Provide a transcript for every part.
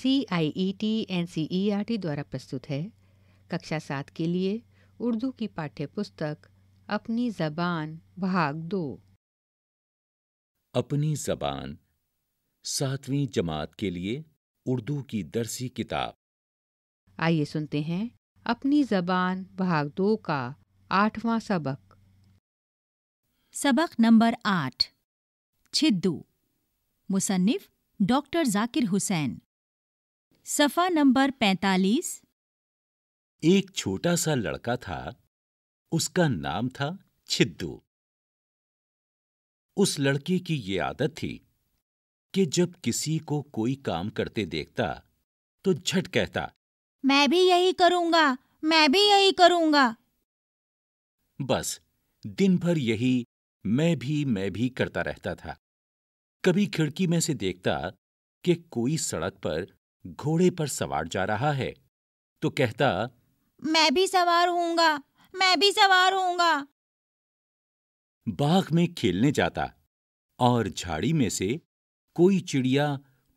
C I E T N C E R T द्वारा प्रस्तुत है कक्षा सात के लिए उर्दू की पाठ्य पुस्तक अपनी जबान भाग दो अपनी जबान सातवीं जमात के लिए उर्दू की दरसी किताब आइए सुनते हैं अपनी जबान भाग दो का आठवां सबक सबक नंबर आठ छिद्दू मुसन्फ डॉक्टर जाकिर हुसैन सफा नंबर पैतालीस एक छोटा सा लड़का था उसका नाम था छिद्दू उस लड़के की ये आदत थी कि जब किसी को कोई काम करते देखता तो झट कहता मैं भी यही करूंगा मैं भी यही करूंगा बस दिन भर यही मैं भी मैं भी करता रहता था कभी खिड़की में से देखता कि कोई सड़क पर घोड़े पर सवार जा रहा है तो कहता मैं भी सवार होऊंगा मैं भी सवार होऊंगा बाग में खेलने जाता और झाड़ी में से कोई चिड़िया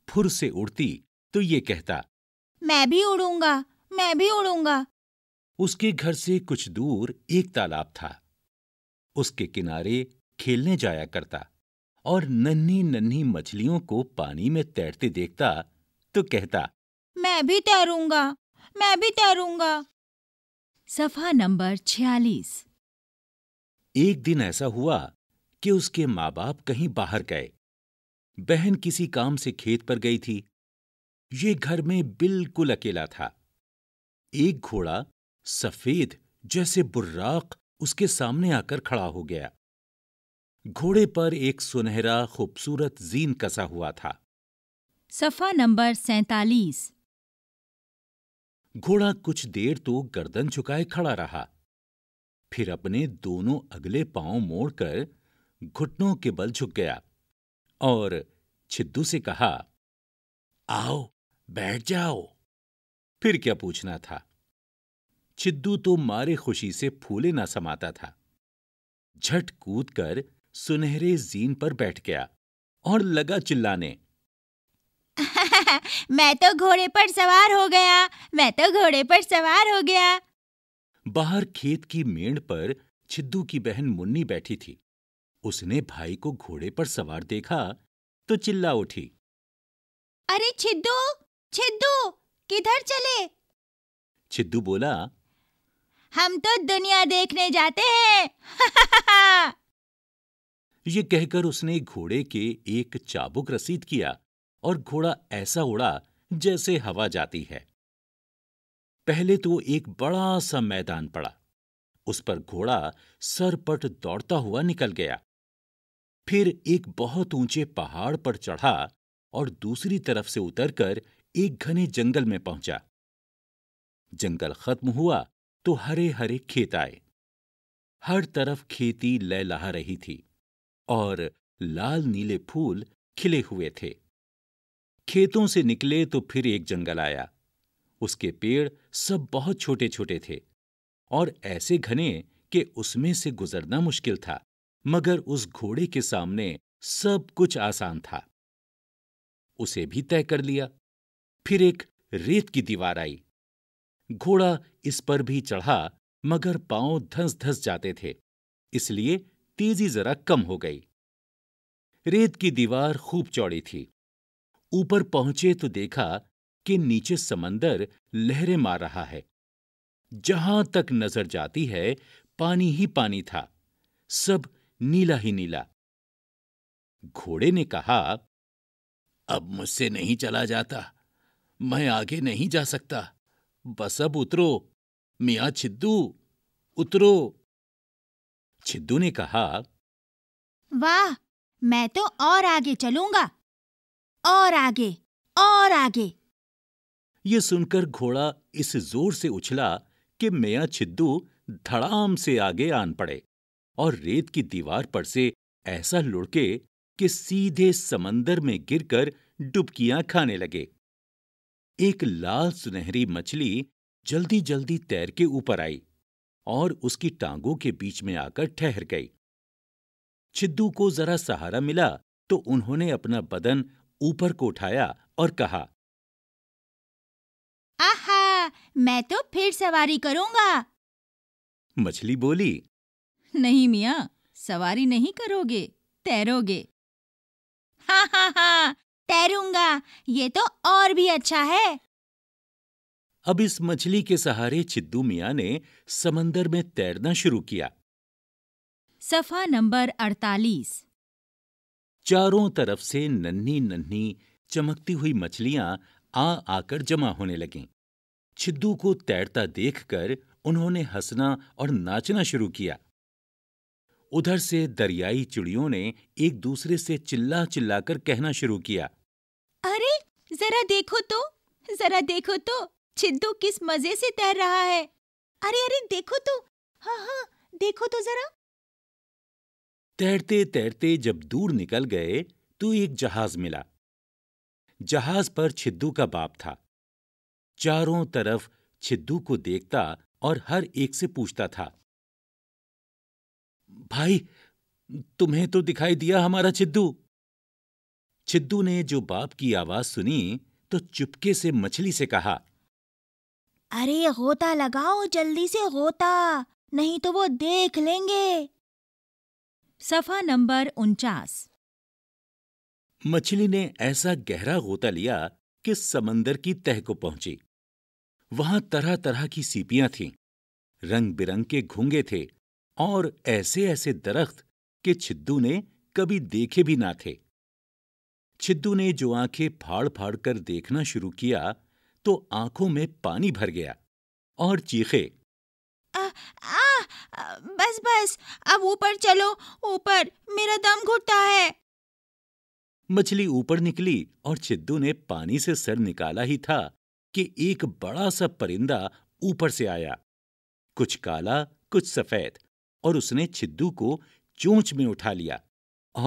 फुर से उड़ती तो ये कहता मैं भी उड़ूंगा मैं भी उड़ूंगा उसके घर से कुछ दूर एक तालाब था उसके किनारे खेलने जाया करता और नन्ही नन्ही मछलियों को पानी में तैरते देखता तो कहता मैं भी तैरूंगा मैं भी तैरूंगा सफा नंबर छियालीस एक दिन ऐसा हुआ कि उसके माँ बाप कहीं बाहर गए बहन किसी काम से खेत पर गई थी ये घर में बिल्कुल अकेला था एक घोड़ा सफेद जैसे बुर्राक उसके सामने आकर खड़ा हो गया घोड़े पर एक सुनहरा खूबसूरत जीन कसा हुआ था सफा नंबर सैतालीस घोड़ा कुछ देर तो गर्दन झुकाए खड़ा रहा फिर अपने दोनों अगले पांव मोड़कर घुटनों के बल झुक गया और छिद्दू से कहा आओ बैठ जाओ फिर क्या पूछना था छिद्दू तो मारे खुशी से फूले ना समाता था झट कूद कर सुनहरे जीन पर बैठ गया और लगा चिल्लाने मैं तो घोड़े पर सवार हो गया मैं तो घोड़े पर सवार हो गया बाहर खेत की मेड़ पर छिद्दू की बहन मुन्नी बैठी थी उसने भाई को घोड़े पर सवार देखा तो चिल्ला उठी अरे छिद्दू छिद्दू किधर चले छिद्दू बोला हम तो दुनिया देखने जाते हैं ये कहकर उसने घोड़े के एक चाबुक रसीद किया और घोड़ा ऐसा उड़ा जैसे हवा जाती है पहले तो एक बड़ा सा मैदान पड़ा उस पर घोड़ा सरपट दौड़ता हुआ निकल गया फिर एक बहुत ऊंचे पहाड़ पर चढ़ा और दूसरी तरफ से उतरकर एक घने जंगल में पहुंचा जंगल खत्म हुआ तो हरे हरे खेत आए हर तरफ खेती लहलहा रही थी और लाल नीले फूल खिले हुए थे खेतों से निकले तो फिर एक जंगल आया उसके पेड़ सब बहुत छोटे छोटे थे और ऐसे घने कि उसमें से गुजरना मुश्किल था मगर उस घोड़े के सामने सब कुछ आसान था उसे भी तय कर लिया फिर एक रेत की दीवार आई घोड़ा इस पर भी चढ़ा मगर पांव धस धस जाते थे इसलिए तेजी जरा कम हो गई रेत की दीवार खूब चौड़ी थी ऊपर पहुंचे तो देखा कि नीचे समंदर लहरें मार रहा है जहां तक नजर जाती है पानी ही पानी था सब नीला ही नीला घोड़े ने कहा अब मुझसे नहीं चला जाता मैं आगे नहीं जा सकता बस अब उतरो मियाँ छिद्दू उतरो छिद्दू ने कहा वाह मैं तो और आगे चलूंगा और आगे और आगे ये सुनकर घोड़ा इस जोर से उछला कि मैया छिद्दू धड़ाम से आगे आन पड़े और रेत की दीवार पर से ऐसा लुढ़के कि सीधे समंदर में गिरकर डुबकियां खाने लगे एक लाल सुनहरी मछली जल्दी जल्दी तैर के ऊपर आई और उसकी टांगों के बीच में आकर ठहर गई छिद्दू को जरा सहारा मिला तो उन्होंने अपना बदन ऊपर को उठाया और कहा आहा मैं तो फिर सवारी करूंगा मछली बोली नहीं मिया सवारी नहीं करोगे तैरोगे हा हा हा तैरूंगा ये तो और भी अच्छा है अब इस मछली के सहारे चिद्दू मिया ने समंदर में तैरना शुरू किया सफा नंबर अड़तालीस चारों तरफ से नन्ही नन्ही चमकती हुई मछलियां आ आकर जमा होने लगीं छिद्दू को तैरता देखकर उन्होंने हंसना और नाचना शुरू किया उधर से दरियाई चिड़ियों ने एक दूसरे से चिल्ला चिल्लाकर कहना शुरू किया अरे जरा देखो तो जरा देखो तो छिद्दू किस मजे से तैर रहा है अरे अरे देखो तो हाँ हाँ देखो तो जरा तैरते तैरते जब दूर निकल गए तो एक जहाज मिला जहाज पर छिद्दू का बाप था चारों तरफ छिद्दू को देखता और हर एक से पूछता था भाई तुम्हें तो दिखाई दिया हमारा छिद्दू छिद्दू ने जो बाप की आवाज सुनी तो चुपके से मछली से कहा अरे होता लगाओ जल्दी से होता नहीं तो वो देख लेंगे सफा नंबर उनचास मछली ने ऐसा गहरा गोता लिया कि समंदर की तह को पहुंची वहां तरह तरह की सीपियां थीं रंग बिरंग के घूंगे थे और ऐसे ऐसे दरख्त के छिद्दू ने कभी देखे भी ना थे छिद्दू ने जो आंखें फाड़ फाड़ कर देखना शुरू किया तो आंखों में पानी भर गया और चीखे आ, आ, आ, बस अब ऊपर चलो ऊपर मेरा दम घुटता है मछली ऊपर निकली और चिद्दू ने पानी से सर निकाला ही था कि एक बड़ा सा परिंदा ऊपर से आया कुछ काला कुछ सफेद और उसने छिद्दू को चोंच में उठा लिया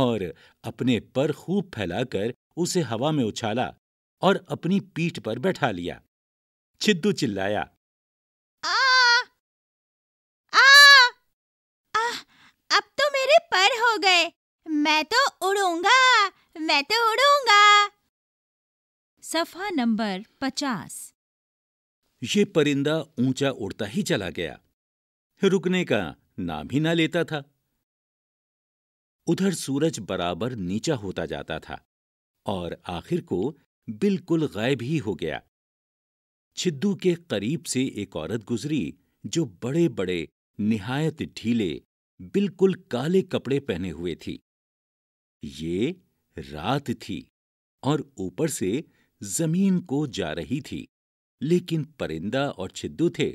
और अपने पर खूब फैलाकर उसे हवा में उछाला और अपनी पीठ पर बैठा लिया छिद्दू चिल्लाया गए मैं तो उड़ूंगा मैं तो उड़ूंगा सफा नंबर पचास ये परिंदा ऊंचा उड़ता ही चला गया रुकने का नाम ही ना लेता था उधर सूरज बराबर नीचा होता जाता था और आखिर को बिल्कुल गायब ही हो गया छिद्दू के करीब से एक औरत गुजरी जो बड़े बड़े निहायत ढीले बिल्कुल काले कपड़े पहने हुए थी ये रात थी और ऊपर से जमीन को जा रही थी लेकिन परिंदा और छिद्दू थे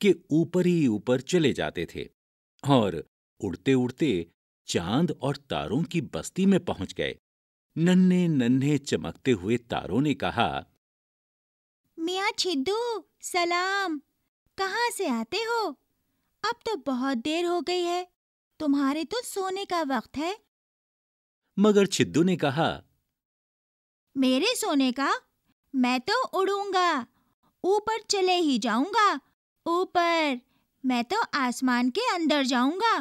कि ऊपर ही ऊपर चले जाते थे और उड़ते उड़ते चांद और तारों की बस्ती में पहुंच गए नन्हे नन्हे चमकते हुए तारों ने कहा मियाँ छिद्दू सलाम कहाँ से आते हो अब तो बहुत देर हो गई है तुम्हारे तो सोने का वक्त है मगर छिद्दू ने कहा मेरे सोने का मैं तो उड़ूंगा ऊपर चले ही जाऊंगा ऊपर मैं तो आसमान के अंदर जाऊंगा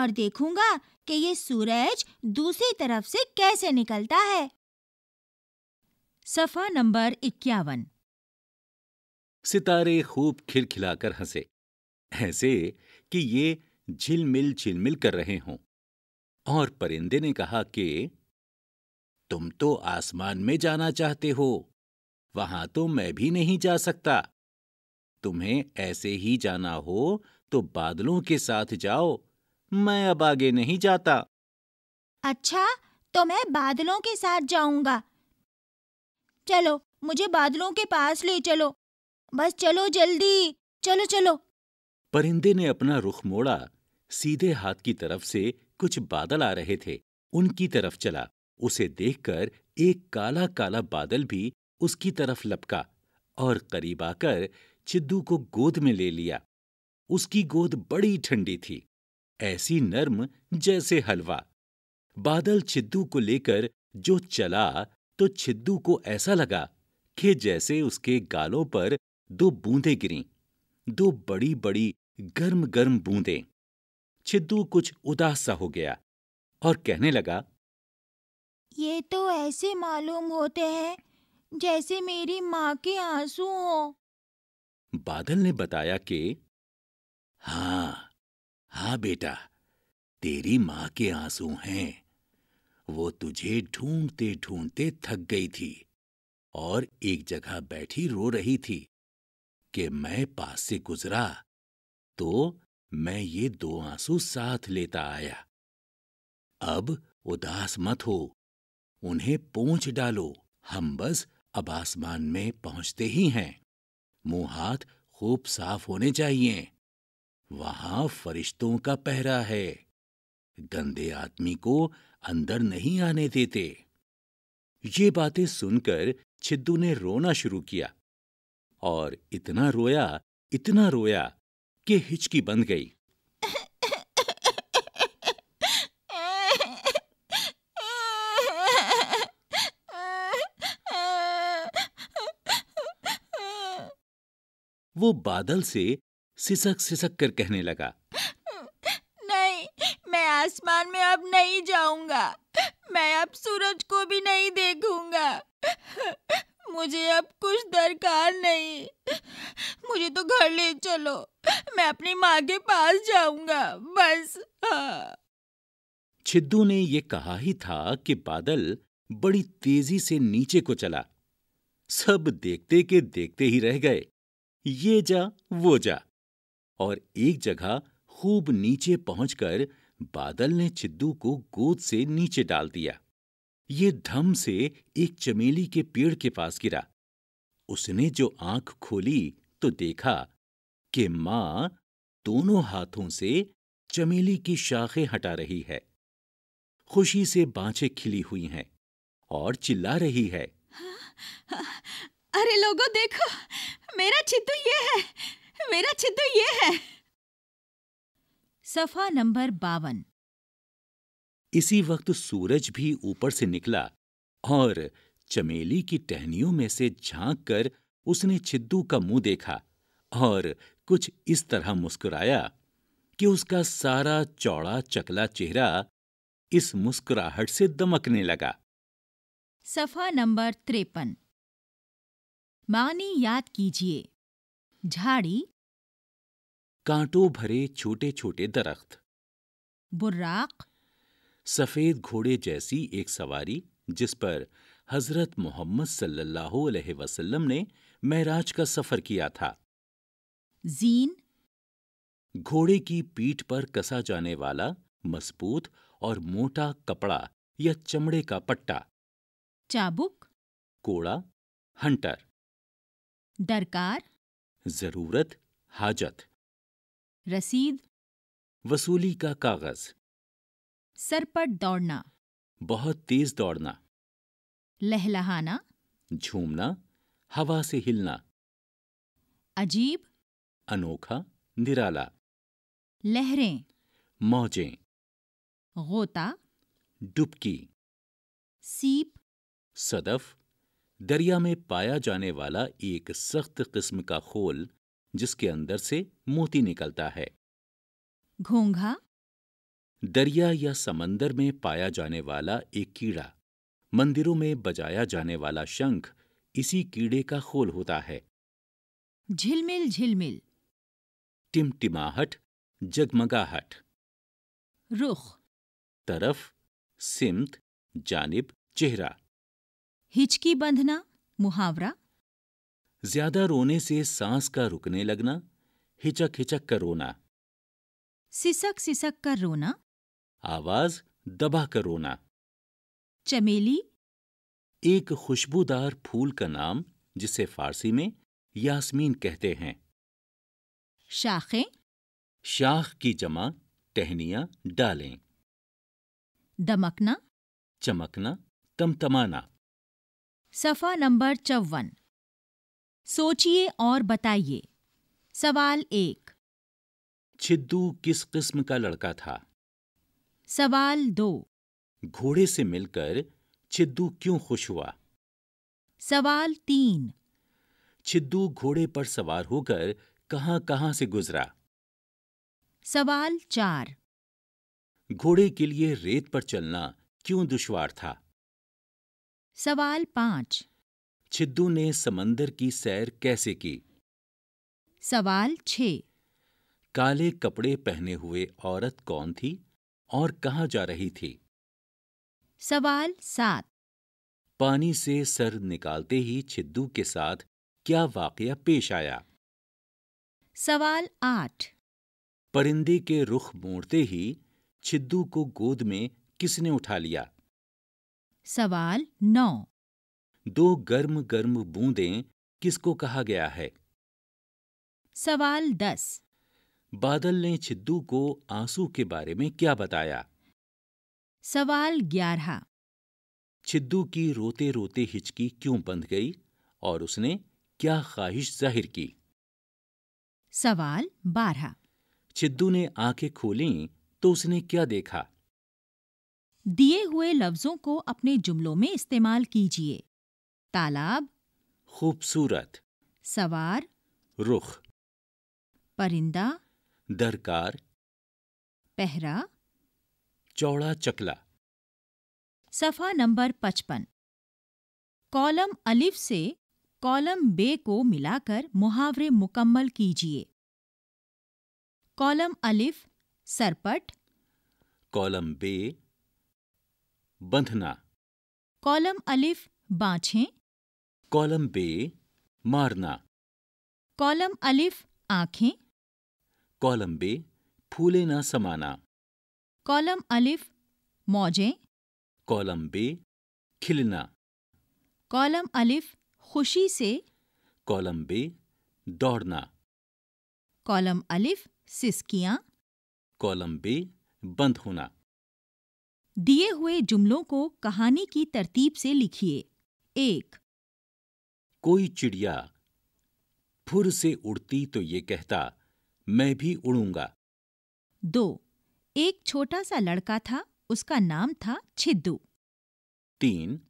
और देखूंगा कि ये सूरज दूसरी तरफ से कैसे निकलता है सफा नंबर इक्यावन सितारे खूब खिलखिलाकर हंसे ऐसे कि ये झिलमिल झिलमिल कर रहे हों और परिंदे ने कहा कि तुम तो आसमान में जाना चाहते हो वहां तो मैं भी नहीं जा सकता तुम्हें ऐसे ही जाना हो तो बादलों के साथ जाओ मैं अब आगे नहीं जाता अच्छा तो मैं बादलों के साथ जाऊंगा चलो मुझे बादलों के पास ले चलो बस चलो जल्दी चलो चलो परिंदे ने अपना रुख मोड़ा सीधे हाथ की तरफ से कुछ बादल आ रहे थे उनकी तरफ चला उसे देखकर एक काला काला बादल भी उसकी तरफ लपका और करीब आकर चिद्दू को गोद में ले लिया उसकी गोद बड़ी ठंडी थी ऐसी नर्म जैसे हलवा बादल छिद्दू को लेकर जो चला तो छिद्दू को ऐसा लगा कि जैसे उसके गालों पर दो बूंदें गिरी दो बड़ी बड़ी गर्म गर्म बूंदें छिद्दू कुछ उदास सा हो गया और कहने लगा ये तो ऐसे मालूम होते हैं जैसे मेरी माँ के आंसू हो बादल ने बताया कि हाँ हाँ बेटा तेरी माँ के आंसू हैं वो तुझे ढूंढते ढूंढते थक गई थी और एक जगह बैठी रो रही थी कि मैं पास से गुजरा तो मैं ये दो आंसू साथ लेता आया अब उदास मत हो उन्हें पूछ डालो हम बस अब आसमान में पहुंचते ही हैं मुंह हाथ खूब साफ होने चाहिए वहां फरिश्तों का पहरा है गंदे आदमी को अंदर नहीं आने देते ये बातें सुनकर छिद्दू ने रोना शुरू किया और इतना रोया इतना रोया कि हिचकी बंद गई वो बादल से सिसक सिसक कर कहने लगा नहीं मैं आसमान में अब नहीं जाऊंगा मैं अब सूरज को भी नहीं देखूंगा मुझे अब कुछ दरकार नहीं मुझे तो घर ले चलो मैं अपनी माँ के पास जाऊंगा बस हाँ। छिद्दू ने ये कहा ही था कि बादल बड़ी तेजी से नीचे को चला सब देखते के देखते ही रह गए ये जा वो जा और एक जगह खूब नीचे पहुंचकर बादल ने छिद्दू को गोद से नीचे डाल दिया ये धम से एक चमेली के पेड़ के पास गिरा उसने जो आंख खोली तो देखा कि माँ दोनों हाथों से चमेली की शाखें हटा रही है खुशी से बाछे खिली हुई हैं और चिल्ला रही है अरे लोगों देखो मेरा चित्तू ये है मेरा चित्तू ये है सफा नंबर बावन इसी वक्त सूरज भी ऊपर से निकला और चमेली की टहनियों में से झांक कर उसने छिद्दू का मुंह देखा और कुछ इस तरह मुस्कुराया कि उसका सारा चौड़ा चकला चेहरा इस मुस्कुराहट से दमकने लगा सफा नंबर त्रेपन मानी याद कीजिए झाड़ी कांटों भरे छोटे छोटे दरख्त बुर्राक सफ़ेद घोड़े जैसी एक सवारी जिस पर हज़रत मोहम्मद सल्लल्लाहु अलैहि वसल्लम ने महराज का सफ़र किया था जीन घोड़े की पीठ पर कसा जाने वाला मजबूत और मोटा कपड़ा या चमड़े का पट्टा चाबुक कोड़ा हंटर दरकार जरूरत हाजत रसीद वसूली का कागज सरपट दौड़ना बहुत तेज दौड़ना लहलहाना झूमना हवा से हिलना अजीब अनोखा निराला लहरें मौजें गोता डुबकी सीप सदफ दरिया में पाया जाने वाला एक सख्त किस्म का खोल जिसके अंदर से मोती निकलता है घोंघा दरिया या समंदर में पाया जाने वाला एक कीड़ा मंदिरों में बजाया जाने वाला शंख इसी कीड़े का खोल होता है झिलमिल झिलमिल टिमटिमाहट जगमगाहट रुख तरफ सिमत जानिब चेहरा हिचकी बंधना मुहावरा ज्यादा रोने से सांस का रुकने लगना हिचक हिचक कर रोना सिसक सिसक कर रोना आवाज दबा कर रोना चमेली एक खुशबूदार फूल का नाम जिसे फारसी में यास्मीन कहते हैं शाखें शाख की जमा टहनिया डालें दमकना चमकना तमतमाना सफा नंबर चौवन सोचिए और बताइए सवाल एक छिद्दू किस किस्म का लड़का था सवाल दो घोड़े से मिलकर छिद्दू क्यों खुश हुआ सवाल तीन छिद्दू घोड़े पर सवार होकर कहां कहां से गुजरा सवाल चार घोड़े के लिए रेत पर चलना क्यों दुश्वार था सवाल पाँच छिद्दू ने समंदर की सैर कैसे की सवाल छ काले कपड़े पहने हुए औरत कौन थी और कहा जा रही थी सवाल सात पानी से सर निकालते ही छिद्दू के साथ क्या वाकया पेश आया सवाल आठ परिंदे के रुख मोड़ते ही छिद्दू को गोद में किसने उठा लिया सवाल नौ दो गर्म गर्म बूंदें किसको कहा गया है सवाल दस बादल ने छिद्दू को आंसू के बारे में क्या बताया सवाल ग्यारह छिद्दू की रोते रोते हिचकी क्यों बंध गई और उसने क्या ख्वाहिश जाहिर की सवाल बारह छिद्दू ने आंखें खोली तो उसने क्या देखा दिए हुए लफ्जों को अपने जुमलों में इस्तेमाल कीजिए तालाब खूबसूरत सवार रुख परिंदा दरकार पहरा चौड़ा चकला सफा नंबर पचपन कॉलम अलिफ से कॉलम बे को मिलाकर मुहावरे मुकम्मल कीजिए कॉलम अलिफ सरपट कॉलम बे बंधना कॉलम अलिफ बाछे कॉलम बे मारना कॉलम अलिफ आंखें कॉलम बे फूले ना समाना कॉलम अलिफ मौजें कॉलम बे खिलना कॉलम अलिफ खुशी से कॉलम बे दौड़ना कॉलम अलिफ सिस्किया कॉलम बे बंद होना दिए हुए जुमलों को कहानी की तरतीब से लिखिए एक कोई चिड़िया फुर से उड़ती तो ये कहता मैं भी उड़ूंगा दो एक छोटा सा लड़का था उसका नाम था छिद्दू तीन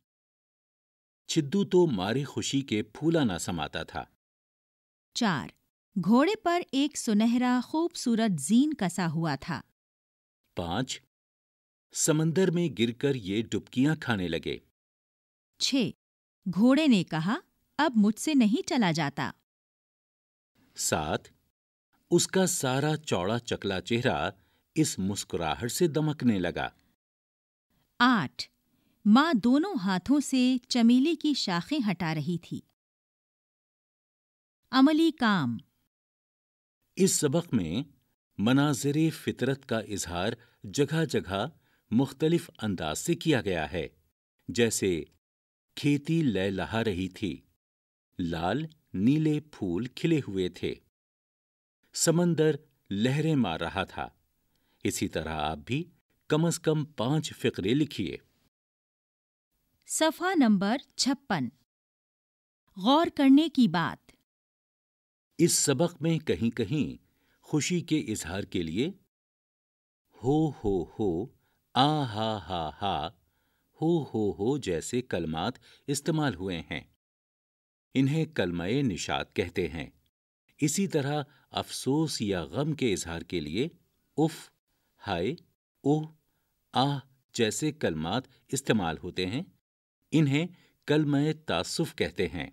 छिद्दू तो मारी खुशी के फूला ना समाता था चार घोड़े पर एक सुनहरा खूबसूरत जीन कसा हुआ था पांच समंदर में गिरकर ये डुबकियां खाने लगे छ घोड़े ने कहा अब मुझसे नहीं चला जाता सात उसका सारा चौड़ा चकला चेहरा इस मुस्कुराहट से दमकने लगा आठ माँ दोनों हाथों से चमेली की शाखें हटा रही थी अमली काम इस सबक में मनाजिर फितरत का इजहार जगह जगह मुख्तलिफ अंदाज से किया गया है जैसे खेती लहलहा रही थी लाल नीले फूल खिले हुए थे समंदर लहरें मार रहा था इसी तरह आप भी कम से कम पांच फिक्रे लिखिए सफा नंबर छप्पन गौर करने की बात इस सबक में कहीं कहीं खुशी के इजहार के लिए हो हो हो आ हा हा हा हो हो हो जैसे कलमात इस्तेमाल हुए हैं इन्हें कलमय निषाद कहते हैं इसी तरह अफसोस या गम के इजहार के लिए उफ हाय ओह आह जैसे कलमात इस्तेमाल होते हैं इन्हें कलमय तासुफ कहते हैं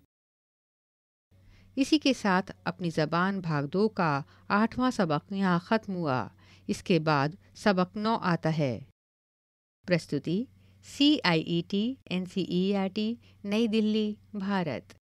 इसी के साथ अपनी ज़बान भाग दो का आठवां सबक यहाँ ख़त्म हुआ इसके बाद सबक नौ आता है प्रस्तुति C I E T N C E R T New Delhi Bharat